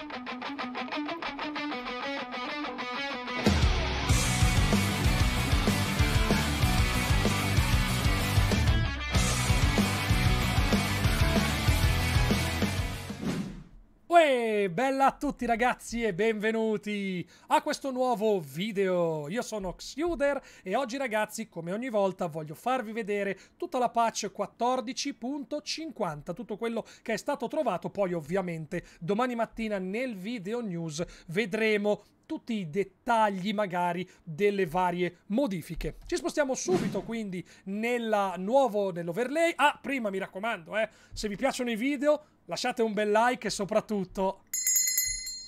フフフフフ。Uè, bella a tutti ragazzi e benvenuti a questo nuovo video. Io sono Xuder e oggi ragazzi, come ogni volta, voglio farvi vedere tutta la patch 14.50, tutto quello che è stato trovato. Poi ovviamente domani mattina nel video news vedremo tutti i dettagli magari delle varie modifiche. Ci spostiamo subito quindi nella nuovo nell'overlay. Ah, prima mi raccomando, eh, se vi piacciono i video lasciate un bel like e soprattutto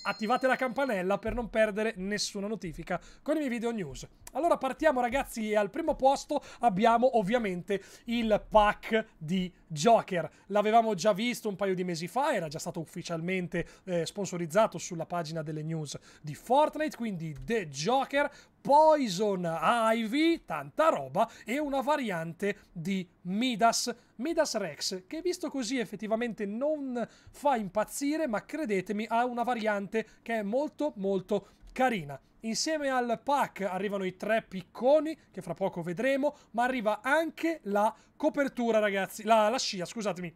attivate la campanella per non perdere nessuna notifica con i miei video news. Allora partiamo ragazzi e al primo posto abbiamo ovviamente il pack di Joker l'avevamo già visto un paio di mesi fa, era già stato ufficialmente eh, sponsorizzato sulla pagina delle news di Fortnite, quindi The Joker, Poison Ivy, tanta roba, e una variante di Midas, Midas Rex, che visto così effettivamente non fa impazzire, ma credetemi ha una variante che è molto molto carina. Insieme al pack arrivano i tre picconi, che fra poco vedremo, ma arriva anche la copertura, ragazzi. La, la scia, scusatemi.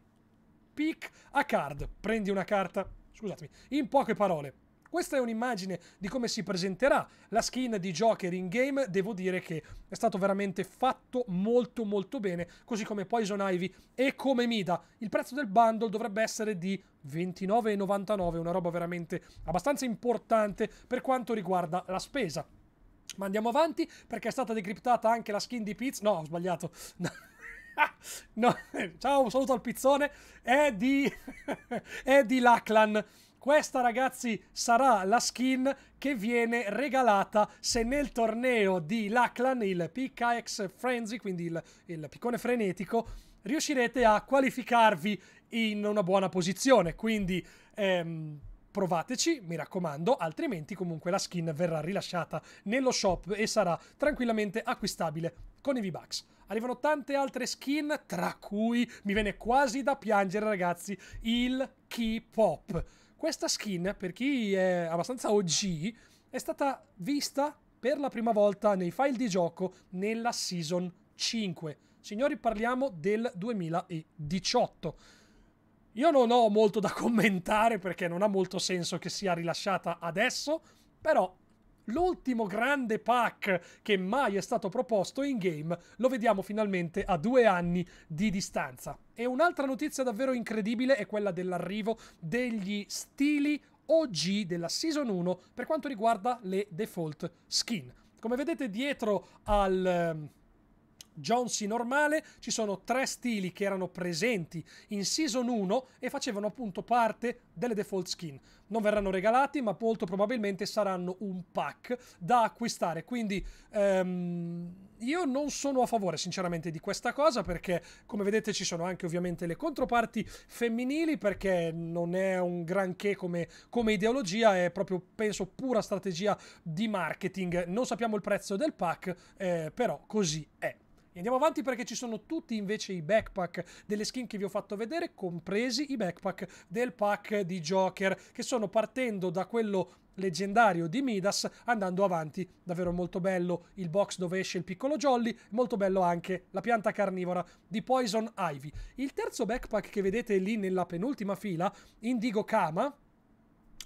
Pick a card. Prendi una carta. Scusatemi. In poche parole. Questa è un'immagine di come si presenterà la skin di Joker in game. Devo dire che è stato veramente fatto molto molto bene, così come Poison Ivy e come Mida. Il prezzo del bundle dovrebbe essere di 29,99, una roba veramente abbastanza importante per quanto riguarda la spesa. Ma andiamo avanti perché è stata decriptata anche la skin di Piz. No, ho sbagliato. No. no. Ciao, un saluto al pizzone. È di. è di Lachlan. Questa ragazzi sarà la skin che viene regalata se nel torneo di Lachlan, il PKX Frenzy, quindi il, il piccone frenetico, riuscirete a qualificarvi in una buona posizione. Quindi ehm, provateci, mi raccomando, altrimenti comunque la skin verrà rilasciata nello shop e sarà tranquillamente acquistabile con i V-Bucks. Arrivano tante altre skin, tra cui mi viene quasi da piangere ragazzi, il K-Pop questa skin, per chi è abbastanza OG, è stata vista per la prima volta nei file di gioco nella Season 5. Signori, parliamo del 2018. Io non ho molto da commentare perché non ha molto senso che sia rilasciata adesso, però l'ultimo grande pack che mai è stato proposto in game, lo vediamo finalmente a due anni di distanza. E un'altra notizia davvero incredibile è quella dell'arrivo degli stili OG della Season 1 per quanto riguarda le default skin. Come vedete dietro al ehm, Jonesy normale, ci sono tre stili che erano presenti in Season 1 e facevano appunto parte delle default skin. Non verranno regalati, ma molto probabilmente saranno un pack da acquistare. Quindi ehm, io non sono a favore sinceramente di questa cosa perché come vedete ci sono anche ovviamente le controparti femminili perché non è un granché come, come ideologia, è proprio penso pura strategia di marketing. Non sappiamo il prezzo del pack, eh, però così è andiamo avanti perché ci sono tutti invece i backpack delle skin che vi ho fatto vedere, compresi i backpack del pack di Joker, che sono partendo da quello leggendario di Midas andando avanti. Davvero molto bello il box dove esce il piccolo Jolly, molto bello anche la pianta carnivora di Poison Ivy. Il terzo backpack che vedete lì nella penultima fila, Indigo Kama,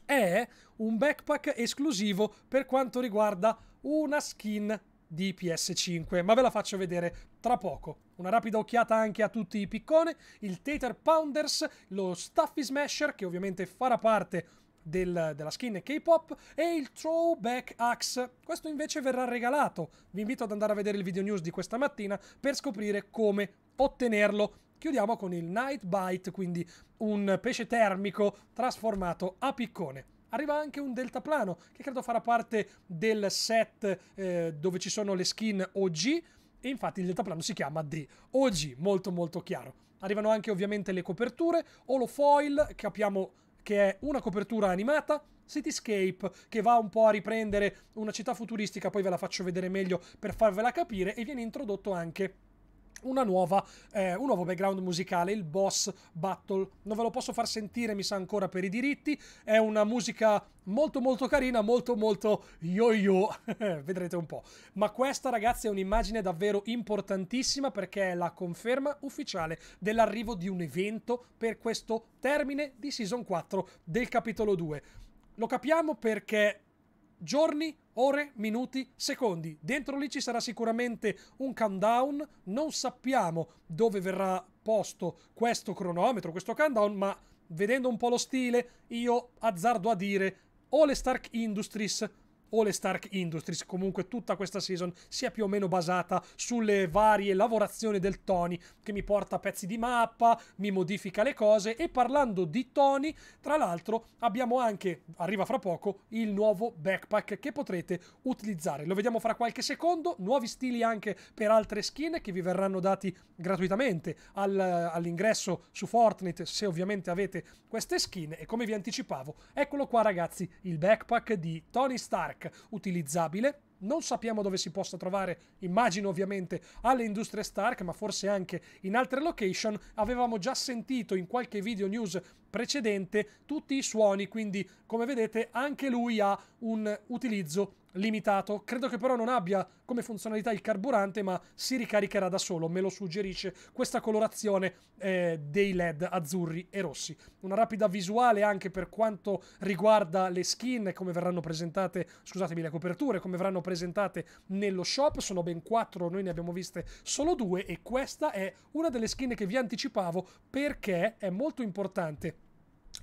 è un backpack esclusivo per quanto riguarda una skin di PS5, ma ve la faccio vedere tra poco. Una rapida occhiata anche a tutti i piccone, il Tater Pounders, lo Stuffy Smasher, che ovviamente farà parte del, della skin K-pop, e il Throwback Axe. Questo invece verrà regalato. Vi invito ad andare a vedere il video news di questa mattina per scoprire come ottenerlo. Chiudiamo con il Night Bite, quindi un pesce termico trasformato a piccone arriva anche un deltaplano che credo farà parte del set eh, dove ci sono le skin OG e infatti il deltaplano si chiama The OG, molto molto chiaro. Arrivano anche ovviamente le coperture, Holofoil, capiamo che è una copertura animata, Cityscape che va un po' a riprendere una città futuristica, poi ve la faccio vedere meglio per farvela capire e viene introdotto anche una Nuova, eh, un nuovo background musicale, il Boss Battle. Non ve lo posso far sentire, mi sa ancora per i diritti. È una musica molto molto carina, molto molto yo-yo, vedrete un po'. Ma questa ragazzi è un'immagine davvero importantissima perché è la conferma ufficiale dell'arrivo di un evento per questo termine di Season 4 del capitolo 2. Lo capiamo perché giorni, ore, minuti, secondi. Dentro lì ci sarà sicuramente un countdown, non sappiamo dove verrà posto questo cronometro, questo countdown, ma vedendo un po' lo stile, io azzardo a dire o le Stark Industries o le Stark Industries, comunque tutta questa season sia più o meno basata sulle varie lavorazioni del Tony che mi porta pezzi di mappa, mi modifica le cose e parlando di Tony, tra l'altro abbiamo anche, arriva fra poco, il nuovo backpack che potrete utilizzare. Lo vediamo fra qualche secondo, nuovi stili anche per altre skin che vi verranno dati gratuitamente al, all'ingresso su Fortnite se ovviamente avete queste skin e come vi anticipavo, eccolo qua ragazzi, il backpack di Tony Stark. Mac utilizzabile. Non sappiamo dove si possa trovare, immagino ovviamente alle industrie Stark, ma forse anche in altre location. Avevamo già sentito in qualche video news precedente tutti i suoni, quindi come vedete anche lui ha un utilizzo limitato. Credo che però non abbia come funzionalità il carburante, ma si ricaricherà da solo, me lo suggerisce questa colorazione eh, dei LED azzurri e rossi. Una rapida visuale anche per quanto riguarda le skin, come verranno presentate, scusatemi, le coperture, come verranno presentate nello shop. Sono ben quattro, noi ne abbiamo viste solo due e questa è una delle skin che vi anticipavo perché è molto importante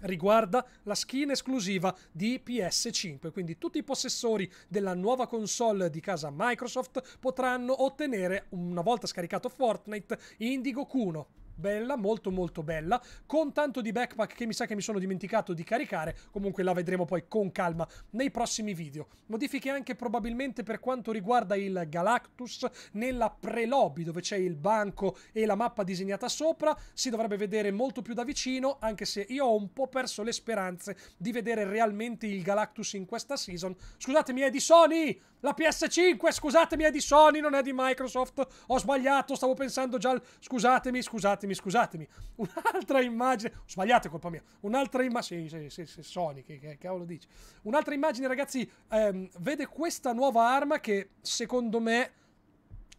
riguarda la skin esclusiva di PS5, quindi tutti i possessori della nuova console di casa Microsoft potranno ottenere, una volta scaricato Fortnite, Indigo Kuno bella, molto molto bella, con tanto di backpack che mi sa che mi sono dimenticato di caricare, comunque la vedremo poi con calma nei prossimi video. Modifiche anche probabilmente per quanto riguarda il Galactus nella pre-lobby dove c'è il banco e la mappa disegnata sopra, si dovrebbe vedere molto più da vicino, anche se io ho un po' perso le speranze di vedere realmente il Galactus in questa season. Scusatemi, è di Sony! La PS5, scusatemi, è di Sony, non è di Microsoft. Ho sbagliato, stavo pensando già al... Scusatemi, scusatemi scusatemi, scusatemi. Un'altra immagine. Ho sbagliato, è colpa mia. Un'altra immagine. Sì, sì, sì, Sony, che, che, cavolo dici? Un'altra immagine, ragazzi, ehm, vede questa nuova arma che secondo me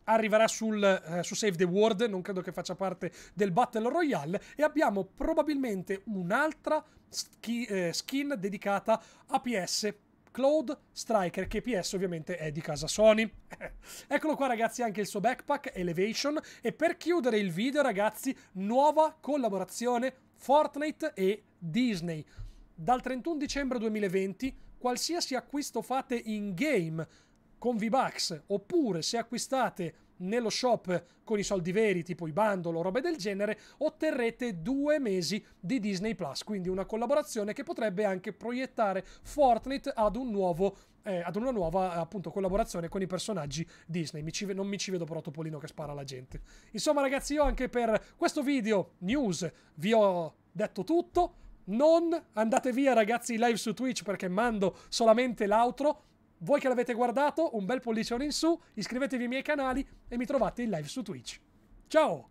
arriverà sul, eh, su Save the World, non credo che faccia parte del Battle Royale, e abbiamo probabilmente un'altra skin, eh, skin dedicata a PS Cloud Striker, che PS ovviamente è di casa Sony. Eccolo qua ragazzi anche il suo backpack Elevation e per chiudere il video ragazzi nuova collaborazione Fortnite e Disney. Dal 31 dicembre 2020 qualsiasi acquisto fate in game con V-Bucks oppure se acquistate nello shop con i soldi veri, tipo i bundle o robe del genere, otterrete due mesi di Disney Plus. Quindi una collaborazione che potrebbe anche proiettare Fortnite ad un nuovo eh, ad una nuova appunto collaborazione con i personaggi Disney. Mi ve- non mi ci vedo però Topolino che spara la gente. Insomma, ragazzi, io anche per questo video news vi ho detto tutto. Non andate via, ragazzi, live su Twitch perché mando solamente l'outro. Voi che l'avete guardato, un bel pollicione in su, iscrivetevi ai miei canali e mi trovate in live su Twitch. Ciao!